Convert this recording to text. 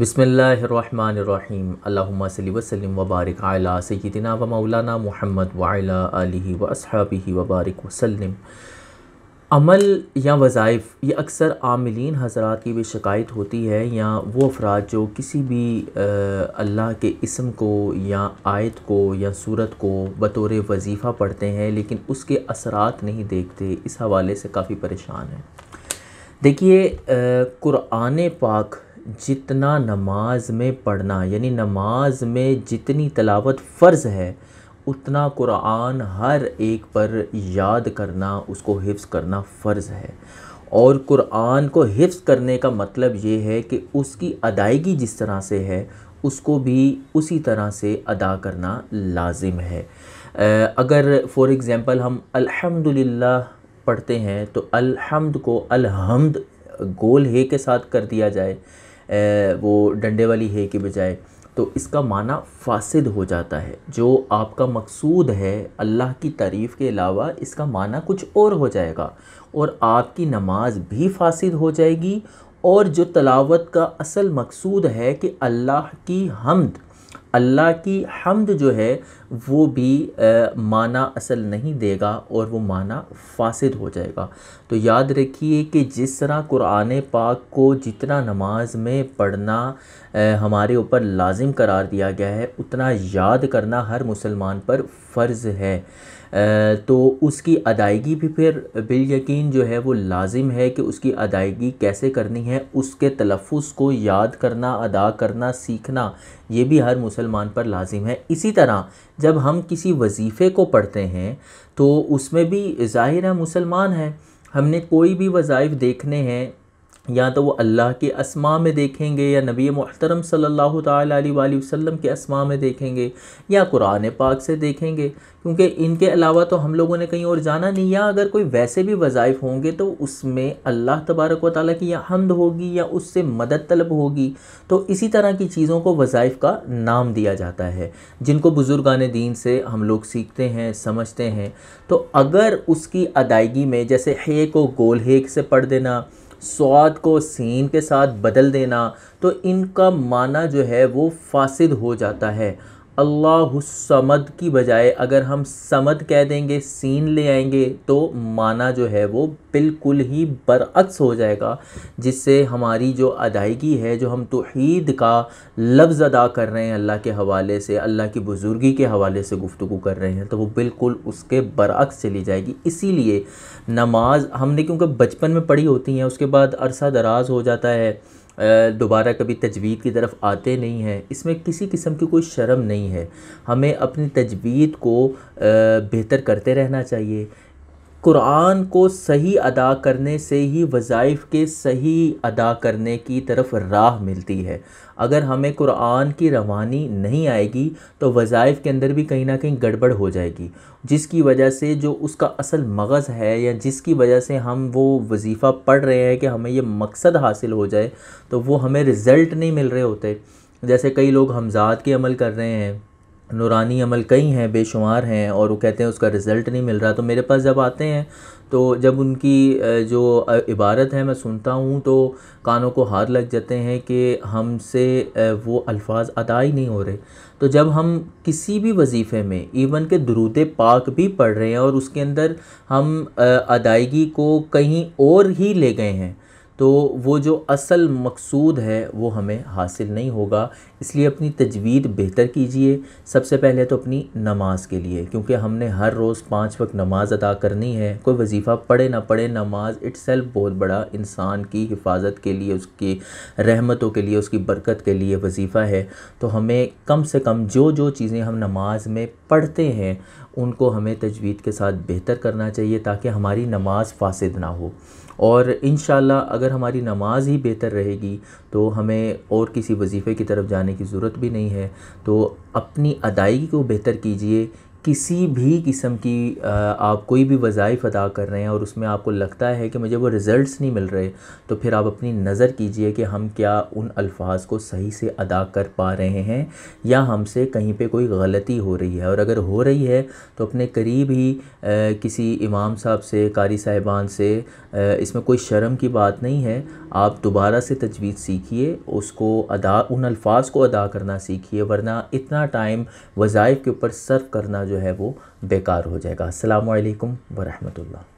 बिसमीम वसलम वबारक आला सैदिना व मौलाना मोहम्मद वाला वसहाबी वबारक वसलम अमल या वज़ाइफ़ ये अक्सर आमिलीन हजरात की भी शिकायत होती है या वो अफराद जो किसी भी अल्लाह के इसम को या आयत को या सूरत को बतौर वजीफ़ा पढ़ते हैं लेकिन उसके असरात नहीं देखते इस हवाले से काफ़ी परेशान हैं देखिए क़ुरान पाक जितना नमाज में पढ़ना यानी नमाज में जितनी तलावत फ़र्ज़ है उतना कुरान हर एक पर याद करना उसको हिफ्ज़ करना फ़र्ज़ है और कुरान को हिफ्स करने का मतलब ये है कि उसकी अदायगी जिस तरह से है उसको भी उसी तरह से अदा करना लाजिम है अगर फॉर एग्ज़ाम्पल हम अल्हम्दुलिल्लाह पढ़ते हैं तो अल्हम्द को अलहमद गोल हे के साथ कर दिया जाए वो डंडे वाली है के बजाय तो इसका माना फासिद हो जाता है जो आपका मकसूद है अल्लाह की तारीफ़ के अलावा इसका माना कुछ और हो जाएगा और आपकी नमाज भी फासिद हो जाएगी और जो तलावत का असल मकसूद है कि अल्लाह की हमद अल्लाह की हमद जो है वो भी आ, माना असल नहीं देगा और वो माना फासिद हो जाएगा तो याद रखिए कि जिस तरह कुरान पाक को जितना नमाज में पढ़ना आ, हमारे ऊपर लाजिम करार दिया गया है उतना याद करना हर मुसलमान पर फ़र्ज़ है तो उसकी अदायगी भी फिर बिल यकीन जो है वो लाजिम है कि उसकी अदायगी कैसे करनी है उसके तलफ़ को याद करना अदा करना सीखना ये भी हर मुसलमान मुसलमान पर लाजिम है इसी तरह जब हम किसी वजीफ़े को पढ़ते हैं तो उसमें भी ज़ाहिर है मुसलमान हैं हमने कोई भी वज़ाइफ देखने हैं या तो वो अल्लाह के असमा में देखेंगे या नबी महतरम सल्लल्लाहु अलैहि वसल्लम के असमा में देखेंगे या कुरान पाक से देखेंगे क्योंकि इनके अलावा तो हम लोगों ने कहीं और जाना नहीं या अगर कोई वैसे भी वज़ाइफ होंगे तो उसमें अल्लाह तबारक व ताली की या हमद होगी या उससे मदद तलब होगी तो इसी तरह की चीज़ों को वज़ाइफ का नाम दिया जाता है जिनको बुज़ुर्गान दीन से हम लोग सीखते हैं समझते हैं तो अगर उसकी अदायगी में जैसे हे को गोल हेक से पढ़ देना स्वाद को सीन के साथ बदल देना तो इनका माना जो है वो फासिद हो जाता है अल्लाहसमद की बजाय अगर हम समद कह देंगे सीन ले आएंगे तो माना जो है वो बिल्कुल ही बरअक्स हो जाएगा जिससे हमारी जो अदायगी है जो हम तोहद का लफ्ज़ अदा कर रहे हैं अल्लाह के हवाले से अल्लाह की बुज़ुर्गी के हवाले से गुफ्तु कर रहे हैं तो वो बिल्कुल उसके बरअक्स चली जाएगी इसीलिए नमाज हमने क्योंकि बचपन में पढ़ी होती हैं उसके बाद अरसा दराज हो जाता है दोबारा कभी तजवीद की तरफ आते नहीं हैं इसमें किसी किस्म की कोई शर्म नहीं है हमें अपनी तजवीद को बेहतर करते रहना चाहिए कुरान को सही अदा करने से ही वज़ाइफ़ के सही अदा करने की तरफ राह मिलती है अगर हमें कुरान की रवानी नहीं आएगी तो वज़ाइफ़ के अंदर भी कहीं ना कहीं गड़बड़ हो जाएगी जिसकी वजह से जो उसका असल मगज़ है या जिसकी वजह से हम वो वजीफ़ा पढ़ रहे हैं कि हमें ये मकसद हासिल हो जाए तो वो हमें रिज़ल्ट नहीं मिल रहे होते जैसे कई लोग हमजात के अमल कर रहे हैं नूरानी अमल कई हैं बेशुमार हैं और वो कहते हैं उसका रिज़ल्ट नहीं मिल रहा तो मेरे पास जब आते हैं तो जब उनकी जो इबारत है मैं सुनता हूँ तो कानों को हार लग जाते हैं कि हमसे वो अल्फाज अदा ही नहीं हो रहे तो जब हम किसी भी वजीफ़े में इवन के दरूद पाक भी पढ़ रहे हैं और उसके अंदर हम अदायगी को कहीं और ही ले गए हैं तो वो जो असल मकसूद है वो हमें हासिल नहीं होगा इसलिए अपनी तजवीद बेहतर कीजिए सबसे पहले तो अपनी नमाज के लिए क्योंकि हमने हर रोज़ पाँच वक्त नमाज अदा करनी है कोई वजीफ़ा पढ़े ना पढ़े नमाज इट्स बहुत बड़ा इंसान की हिफाजत के लिए उसकी रहमतों के लिए उसकी बरकत के लिए वजीफ़ा है तो हमें कम से कम जो जो चीज़ें हम नमाज में पढ़ते हैं उनको हमें तजवीद के साथ बेहतर करना चाहिए ताकि हमारी नमाज फासद ना हो और इन अगर हमारी नमाज ही बेहतर रहेगी तो हमें और किसी वजीफ़े की तरफ जाने की ज़रूरत भी नहीं है तो अपनी अदायगी को बेहतर कीजिए किसी भी किस्म की आप कोई भी वज़ाइफ अदा कर रहे हैं और उसमें आपको लगता है कि मुझे वो रिज़ल्ट्स नहीं मिल रहे तो फिर आप अपनी नज़र कीजिए कि हम क्या उन अल्फाज को सही से अदा कर पा रहे हैं या हमसे कहीं पे कोई गलती हो रही है और अगर हो रही है तो अपने करीब ही किसी इमाम साहब से कारी साहिबान से इसमें कोई शर्म की बात नहीं है आप दोबारा से तजवीज़ सीखिए उसको अदा उन अल्फाज को अदा करना सीखिए वरना इतना टाइम वज़ाइफ के ऊपर सर्व करना जो है वो बेकार हो जाएगा असलकम वरहमल्ला